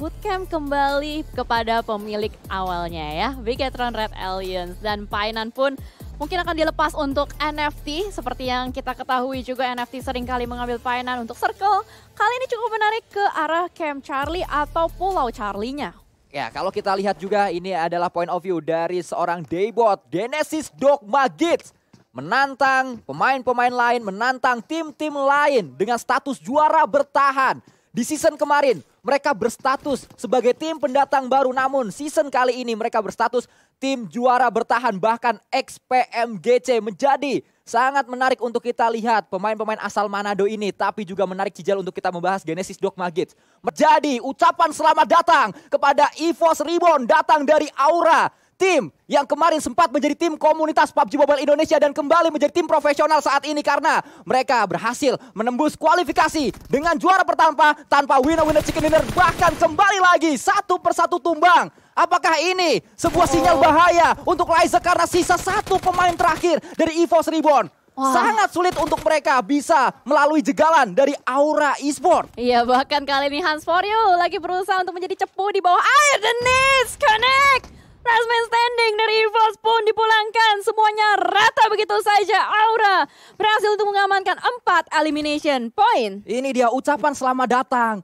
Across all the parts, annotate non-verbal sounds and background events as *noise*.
bootcamp kembali kepada pemilik awalnya ya, Bigetron Red Aliens. Dan Painan pun mungkin akan dilepas untuk NFT, seperti yang kita ketahui juga NFT sering kali mengambil Painan untuk Circle. Kali ini cukup menarik ke arah Camp Charlie atau Pulau Charlie-nya. Ya, kalau kita lihat juga ini adalah point of view dari seorang Daybot, Genesis Dogma Gids menantang pemain-pemain lain, menantang tim-tim lain dengan status juara bertahan. Di season kemarin, mereka berstatus sebagai tim pendatang baru. Namun season kali ini mereka berstatus tim juara bertahan. Bahkan XPMGC menjadi sangat menarik untuk kita lihat pemain-pemain asal Manado ini. Tapi juga menarik Cijal untuk kita membahas Genesis Dogma Gates. Menjadi ucapan selamat datang kepada Evos Reborn datang dari Aura tim yang kemarin sempat menjadi tim komunitas PUBG Mobile Indonesia dan kembali menjadi tim profesional saat ini karena mereka berhasil menembus kualifikasi dengan juara pertama tanpa winner-winner chicken dinner bahkan kembali lagi satu persatu tumbang. Apakah ini sebuah sinyal oh. bahaya untuk Liza karena sisa satu pemain terakhir dari EVOS Reborn? Wow. Sangat sulit untuk mereka bisa melalui jegalan dari aura e Iya, bahkan kali ini Hans For You lagi berusaha untuk menjadi cepu di bawah air. Denise Connect! Last man standing dari Evos pun dipulangkan. Semuanya rata begitu saja. Aura berhasil untuk mengamankan empat elimination point. Ini dia ucapan selamat datang.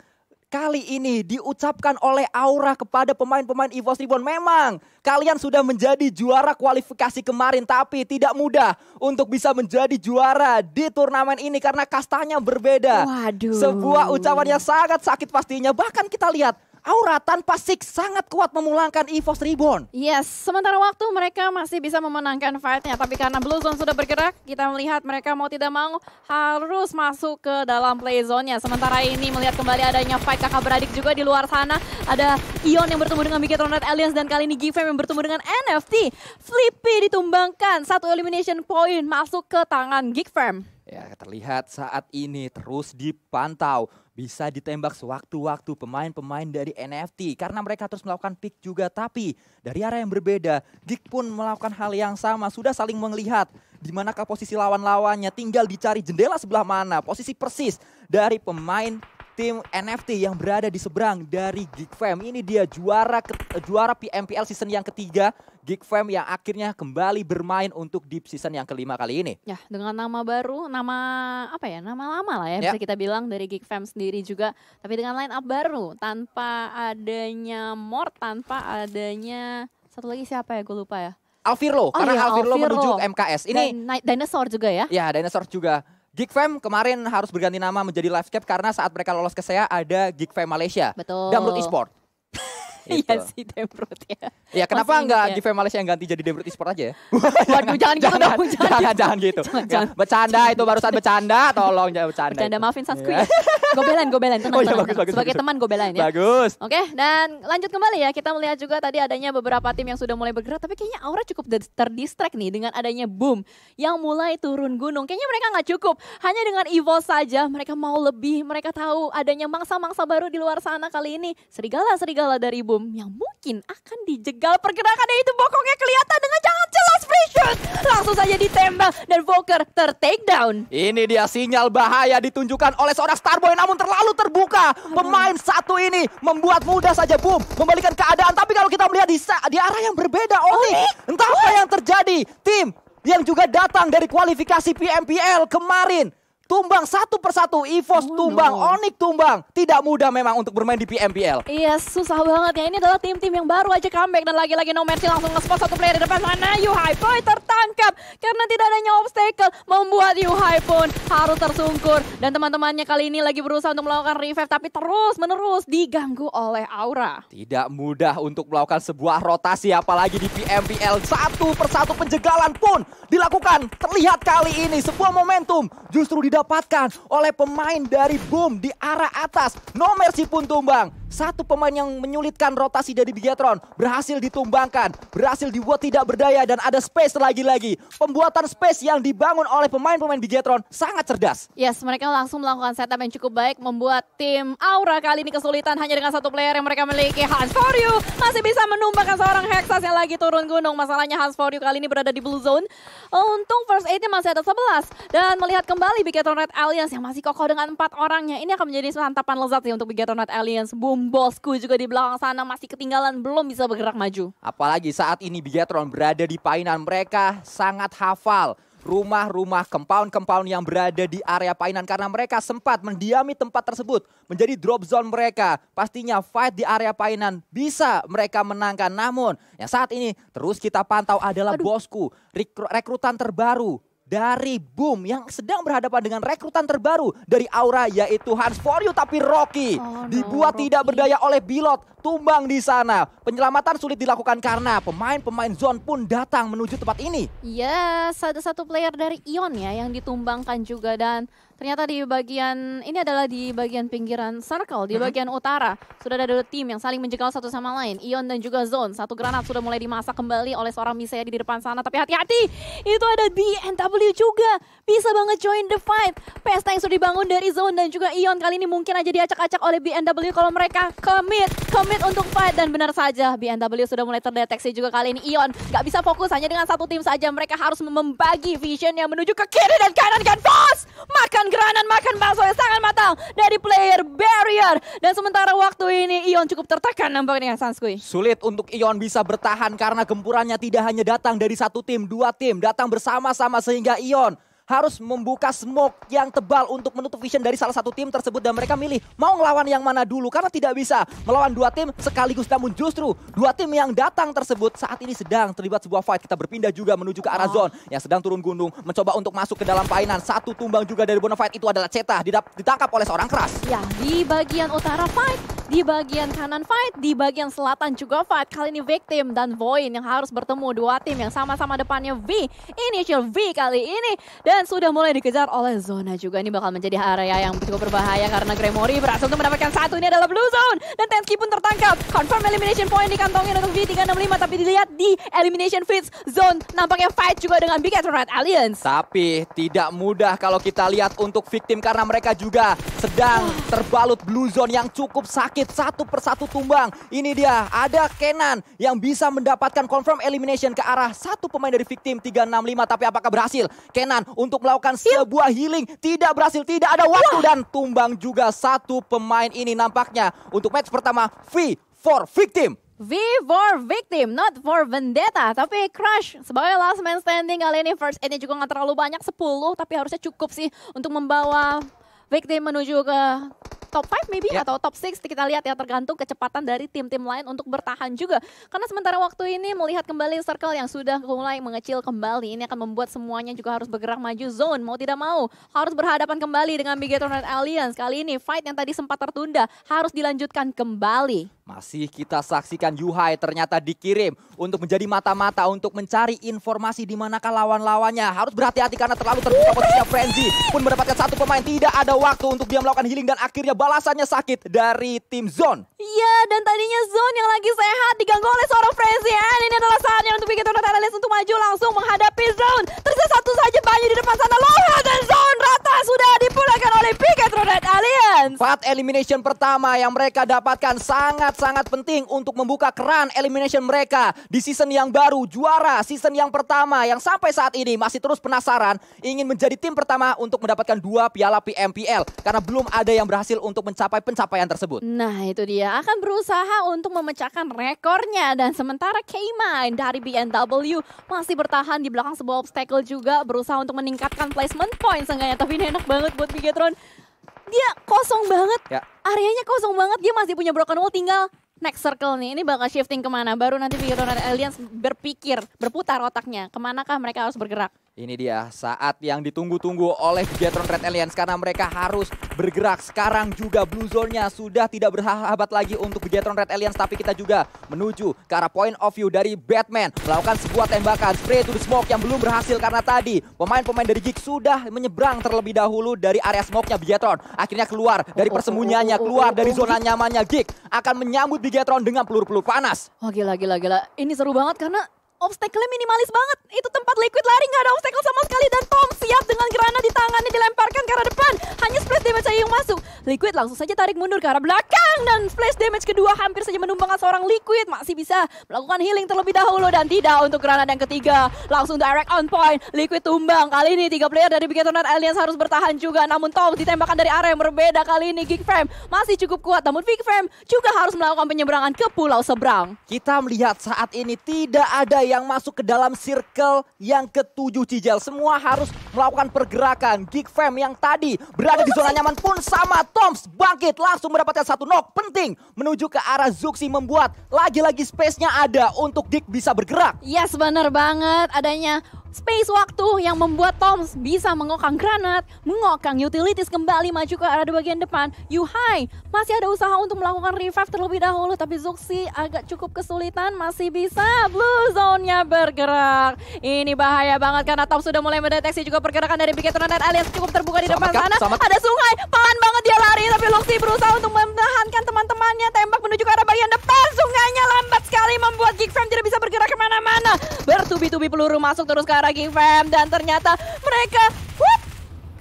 Kali ini diucapkan oleh Aura kepada pemain-pemain Evos Reborn. Memang kalian sudah menjadi juara kualifikasi kemarin. Tapi tidak mudah untuk bisa menjadi juara di turnamen ini. Karena kastanya berbeda. Waduh. Sebuah ucapan yang sangat sakit pastinya. Bahkan kita lihat Aura tanpa Six sangat kuat memulangkan EVOS Reborn. Yes, sementara waktu mereka masih bisa memenangkan fightnya. Tapi karena Blue Zone sudah bergerak, kita melihat mereka mau tidak mau harus masuk ke dalam play zone-nya. Sementara ini melihat kembali adanya fight kakak beradik juga di luar sana. Ada Ion yang bertemu dengan Megatron Red Alliance dan kali ini Gifem yang bertemu dengan NFT. Flippy ditumbangkan, satu elimination point masuk ke tangan Geek Farm ya terlihat saat ini terus dipantau bisa ditembak sewaktu-waktu pemain-pemain dari NFT karena mereka terus melakukan pick juga tapi dari arah yang berbeda Geek pun melakukan hal yang sama sudah saling melihat di manakah posisi lawan-lawannya tinggal dicari jendela sebelah mana posisi persis dari pemain tim NFT yang berada di seberang dari Fam. Ini dia juara ke, eh, juara PMPL season yang ketiga, Fam yang akhirnya kembali bermain untuk deep season yang kelima kali ini. Ya, dengan nama baru, nama apa ya? Nama lama lah ya, ya. bisa kita bilang dari Fam sendiri juga, tapi dengan line up baru tanpa adanya Mort, tanpa adanya satu lagi siapa ya? Gue lupa ya. Alfirlo, oh karena iya, Alfirlo, Alfirlo menuju MKS. Ini Dan, dinosaur juga ya? Ya, dinosaur juga Geek Fam kemarin harus berganti nama menjadi Livescape karena saat mereka lolos ke saya e ada Geek Fam Malaysia. Betul. Dan menurut eSport. Iya gitu. sih Dembrut ya. Ya kenapa Masih enggak ya. Malaysia yang ganti jadi Dembrut Esports aja ya? *laughs* Waduh jangan, jangan gitu dong. Jangan, jangan, jangan, gitu. Jangan, ya, jangan. Bercanda itu barusan bercanda, tolong jangan bercanda. Bercanda maafin Sasuke. Iya. ya. gue belain, gue belain. oh, iya, bagus, Sebagai bagus. teman gue belain ya. Bagus. Oke, dan lanjut kembali ya. Kita melihat juga tadi adanya beberapa tim yang sudah mulai bergerak. Tapi kayaknya Aura cukup terdistract nih dengan adanya boom. Yang mulai turun gunung. Kayaknya mereka nggak cukup. Hanya dengan Evolve saja mereka mau lebih. Mereka tahu adanya mangsa-mangsa baru di luar sana kali ini. Serigala-serigala dari boom hukum yang mungkin akan dijegal pergerakannya itu bokongnya kelihatan dengan jangan jelas free shoot. Langsung saja ditembak dan Volker ter down. Ini dia sinyal bahaya ditunjukkan oleh seorang Starboy namun terlalu terbuka. Pemain satu ini membuat mudah saja boom membalikan keadaan. Tapi kalau kita melihat di, di arah yang berbeda Oni, entah apa yang terjadi. Tim yang juga datang dari kualifikasi PMPL kemarin Tumbang satu persatu, Evos oh, tumbang, no. Onik tumbang. Tidak mudah memang untuk bermain di PMPL. Iya, susah banget ya. Ini adalah tim-tim yang baru aja comeback dan lagi-lagi No Mercy langsung nge-spot satu player di depan sana. Yu Haipoi tertangkap karena tidak adanya obstacle membuat Yu pun harus tersungkur dan teman-temannya kali ini lagi berusaha untuk melakukan revive tapi terus-menerus diganggu oleh Aura. Tidak mudah untuk melakukan sebuah rotasi apalagi di PMPL satu persatu penjegalan pun dilakukan. Terlihat kali ini sebuah momentum justru di didapatkan oleh pemain dari Boom di arah atas. No si pun tumbang. Satu pemain yang menyulitkan rotasi dari Bigetron berhasil ditumbangkan, berhasil dibuat tidak berdaya dan ada space lagi-lagi. Pembuatan space yang dibangun oleh pemain-pemain Bigetron sangat cerdas. Yes, mereka langsung melakukan setup yang cukup baik membuat tim Aura kali ini kesulitan hanya dengan satu player yang mereka miliki. Hans for you masih bisa menumbangkan seorang Hexas yang lagi turun gunung. Masalahnya Hans for you kali ini berada di blue zone. Untung first aidnya masih ada 11 dan melihat kembali Bigetron Red Alliance yang masih kokoh dengan empat orangnya. Ini akan menjadi santapan lezat sih untuk Bigetron Red Alliance. Boom bosku juga di belakang sana masih ketinggalan belum bisa bergerak maju. Apalagi saat ini Bigatron berada di painan mereka sangat hafal rumah-rumah kempaun-kempaun yang berada di area painan karena mereka sempat mendiami tempat tersebut menjadi drop zone mereka. Pastinya fight di area painan bisa mereka menangkan. Namun yang saat ini terus kita pantau adalah Aduh. bosku rekrutan terbaru dari Boom yang sedang berhadapan dengan rekrutan terbaru dari Aura yaitu Hans For You tapi Rocky oh, no, dibuat Rocky. tidak berdaya oleh Bilot tumbang di sana. Penyelamatan sulit dilakukan karena pemain-pemain zone pun datang menuju tempat ini. Yes, satu satu player dari Ion ya yang ditumbangkan juga dan Ternyata di bagian ini adalah di bagian pinggiran circle di mm-hmm. bagian utara sudah ada dua tim yang saling menjegal satu sama lain. Ion dan juga Zone satu granat sudah mulai dimasak kembali oleh seorang Misaya di depan sana. Tapi hati-hati itu ada BNW juga bisa banget join the fight. Pesta yang sudah dibangun dari Zone dan juga Ion kali ini mungkin aja diacak-acak oleh BNW kalau mereka commit commit untuk fight dan benar saja BNW sudah mulai terdeteksi juga kali ini Ion nggak bisa fokus hanya dengan satu tim saja mereka harus membagi vision yang menuju ke kiri dan kanan kan bos makan mendapatkan geranan makan bakso yang sangat matang dari player barrier. Dan sementara waktu ini Ion cukup tertekan nampaknya Sanskui. Sulit untuk Ion bisa bertahan karena gempurannya tidak hanya datang dari satu tim, dua tim. Datang bersama-sama sehingga Ion harus membuka smoke yang tebal untuk menutup vision dari salah satu tim tersebut dan mereka milih mau ngelawan yang mana dulu karena tidak bisa melawan dua tim sekaligus namun justru dua tim yang datang tersebut saat ini sedang terlibat sebuah fight kita berpindah juga menuju ke arah ah. zone yang sedang turun gunung mencoba untuk masuk ke dalam painan satu tumbang juga dari Bonafide itu adalah cetah ditangkap oleh seorang keras ya di bagian utara fight di bagian kanan fight, di bagian selatan juga fight. Kali ini Victim dan Void yang harus bertemu dua tim yang sama-sama depannya V. Initial V kali ini. Dan sudah mulai dikejar oleh Zona juga. Ini bakal menjadi area yang cukup berbahaya karena Gremory berhasil untuk mendapatkan satu. Ini adalah Blue Zone. Dan Tenski pun tertangkap. Confirm elimination point di kantongnya untuk V365. Tapi dilihat di elimination feeds Zone. Nampaknya fight juga dengan Big Red Alliance. Tapi tidak mudah kalau kita lihat untuk Victim karena mereka juga sedang terbalut Blue Zone yang cukup sakit sakit satu persatu tumbang. Ini dia, ada Kenan yang bisa mendapatkan confirm elimination ke arah satu pemain dari victim 365 tapi apakah berhasil? Kenan untuk melakukan iya. sebuah healing tidak berhasil, tidak ada waktu dan tumbang juga satu pemain ini nampaknya. Untuk match pertama V for victim. V for victim, not for vendetta. Tapi Crush sebagai last man standing kali ini first ini juga nggak terlalu banyak 10 tapi harusnya cukup sih untuk membawa victim menuju ke top 5 maybe yeah. atau top 6 kita lihat ya tergantung kecepatan dari tim-tim lain untuk bertahan juga. Karena sementara waktu ini melihat kembali circle yang sudah mulai mengecil kembali ini akan membuat semuanya juga harus bergerak maju zone mau tidak mau harus berhadapan kembali dengan dan Alliance. Kali ini fight yang tadi sempat tertunda harus dilanjutkan kembali. Masih kita saksikan Yuhai ternyata dikirim untuk menjadi mata-mata untuk mencari informasi di manakah lawan-lawannya. Harus berhati-hati karena terlalu terbuka posisinya Frenzy pun mendapatkan satu pemain. Tidak ada waktu untuk dia melakukan healing dan akhirnya balasannya sakit dari tim Zone. Iya dan tadinya Zone yang lagi sehat diganggu oleh seorang Frenzy. Ya. ini adalah saatnya untuk bikin Tornado untuk maju langsung menghadapi Zone. Tersesat satu saja banyak di depan sana. Lohan dan Fat elimination pertama yang mereka dapatkan sangat-sangat penting untuk membuka keran elimination mereka di season yang baru. Juara season yang pertama yang sampai saat ini masih terus penasaran ingin menjadi tim pertama untuk mendapatkan dua piala PMPL. Karena belum ada yang berhasil untuk mencapai pencapaian tersebut. Nah itu dia akan berusaha untuk memecahkan rekornya. Dan sementara k dari BNW masih bertahan di belakang sebuah obstacle juga berusaha untuk meningkatkan placement point. Seenggaknya tapi ini enak banget buat Bigetron dia kosong banget. Ya. Areanya kosong banget, dia masih punya broken wall tinggal next circle nih. Ini bakal shifting kemana? Baru nanti Fiorentina aliens berpikir, berputar otaknya. Kemanakah mereka harus bergerak? Ini dia saat yang ditunggu-tunggu oleh Biatron Red Alliance karena mereka harus bergerak. Sekarang juga Blue Zone-nya sudah tidak bersahabat lagi untuk Biatron Red Alliance. Tapi kita juga menuju ke arah point of view dari Batman. Melakukan sebuah tembakan spray to the smoke yang belum berhasil karena tadi pemain-pemain dari Geek sudah menyeberang terlebih dahulu dari area smoke-nya Akhirnya keluar dari persembunyiannya, keluar dari zona nyamannya Geek. Akan menyambut Biatron dengan peluru-peluru panas. Oh gila, gila, gila. Ini seru banget karena obstacle minimalis banget. Itu tempat liquid lari nggak ada obstacle sama sekali dan Tom siap dengan granat di tangannya dilemparkan ke arah depan. Hanya splash damage aja yang masuk. Liquid langsung saja tarik mundur ke arah belakang dan splash damage kedua hampir saja menumbangkan seorang Liquid masih bisa melakukan healing terlebih dahulu dan tidak untuk granat yang ketiga. Langsung direct on point. Liquid tumbang. Kali ini tiga player dari Big Internet Alliance harus bertahan juga namun Tom ditembakkan dari area yang berbeda kali ini Geek Frame masih cukup kuat namun Big Frame juga harus melakukan penyeberangan ke pulau seberang. Kita melihat saat ini tidak ada yang masuk ke dalam circle yang ketujuh Cijel. Semua harus melakukan pergerakan. Geek Fam yang tadi berada di zona nyaman pun sama. Toms bangkit langsung mendapatkan satu knock penting menuju ke arah Zuxi membuat lagi-lagi space-nya ada untuk dick bisa bergerak. Yes bener banget adanya space waktu yang membuat Toms bisa mengokang granat, mengokang utilities kembali maju ke arah bagian depan. Yuhai masih ada usaha untuk melakukan revive terlebih dahulu tapi Zuxi agak cukup kesulitan masih bisa blue zone-nya bergerak. Ini bahaya banget karena Tom sudah mulai mendeteksi juga pergerakan dari Brigade dan Alias cukup terbuka di depan sana. Ada sungai, panas peluru masuk terus ke arah King Fam dan ternyata mereka what?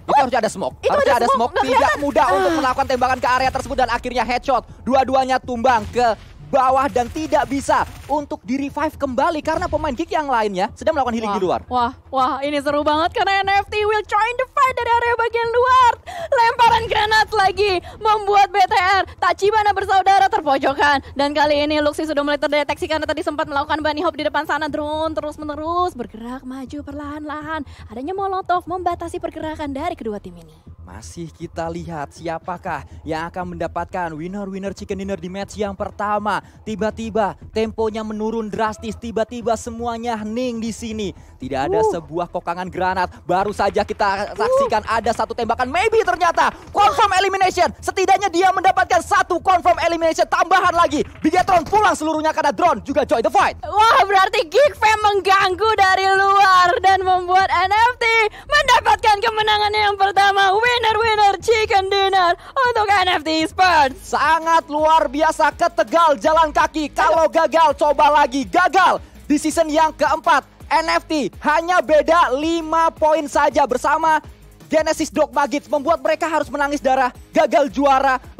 Itu harusnya ada smoke. Itu harusnya ada smoke. smoke. Tidak mudah untuk ah. melakukan tembakan ke area tersebut dan akhirnya headshot. Dua-duanya tumbang ke bawah dan tidak bisa untuk di revive kembali karena pemain kick yang lainnya sedang melakukan healing wah, di luar. Wah, wah ini seru banget karena NFT will trying to fight dari area bagian luar. Lemparan granat lagi membuat BTR Tachibana bersaudara terpojokan dan kali ini Luxi sudah mulai terdeteksi karena tadi sempat melakukan bunny hop di depan sana drone terus menerus bergerak maju perlahan-lahan. Adanya Molotov membatasi pergerakan dari kedua tim ini. Masih kita lihat siapakah yang akan mendapatkan winner-winner chicken dinner di match yang pertama. Tiba-tiba tempo yang menurun drastis. Tiba-tiba semuanya hening di sini. Tidak ada uh. sebuah kokangan granat. Baru saja kita saksikan uh. ada satu tembakan. Maybe ternyata confirm elimination. Setidaknya dia mendapatkan satu confirm elimination tambahan lagi. Bigatron pulang seluruhnya karena drone juga join the fight. Wah berarti Geek Fam mengganggu dari luar dan membuat NFT mendapatkan kemenangannya yang pertama untuk NFT Spurs. Sangat luar biasa ketegal jalan kaki. Kalau gagal coba lagi gagal di season yang keempat. NFT hanya beda 5 poin saja bersama Genesis Dogma membuat mereka harus menangis darah gagal juara